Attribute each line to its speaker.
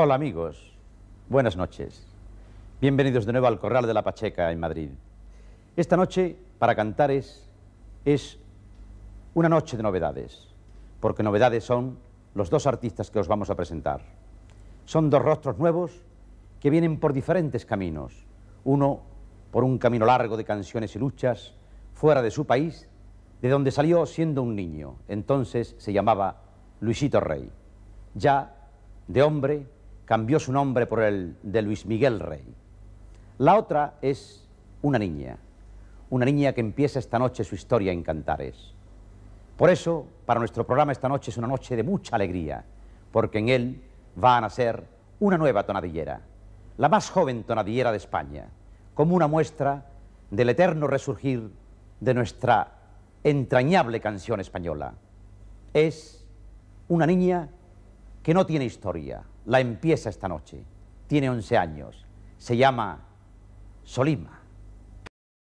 Speaker 1: Hola amigos, buenas noches. Bienvenidos de nuevo al Corral de la Pacheca en Madrid. Esta noche, para Cantares, es una noche de novedades, porque novedades son los dos artistas que os vamos a presentar. Son dos rostros nuevos que vienen por diferentes caminos. Uno por un camino largo de canciones y luchas fuera de su país, de donde salió siendo un niño. Entonces se llamaba Luisito Rey. Ya de hombre cambió su nombre por el de Luis Miguel Rey. La otra es una niña, una niña que empieza esta noche su historia en Cantares. Por eso, para nuestro programa esta noche es una noche de mucha alegría, porque en él va a nacer una nueva tonadillera, la más joven tonadillera de España, como una muestra del eterno resurgir de nuestra entrañable canción española. Es una niña que no tiene historia, la empieza esta noche. Tiene 11 años. Se llama Solima.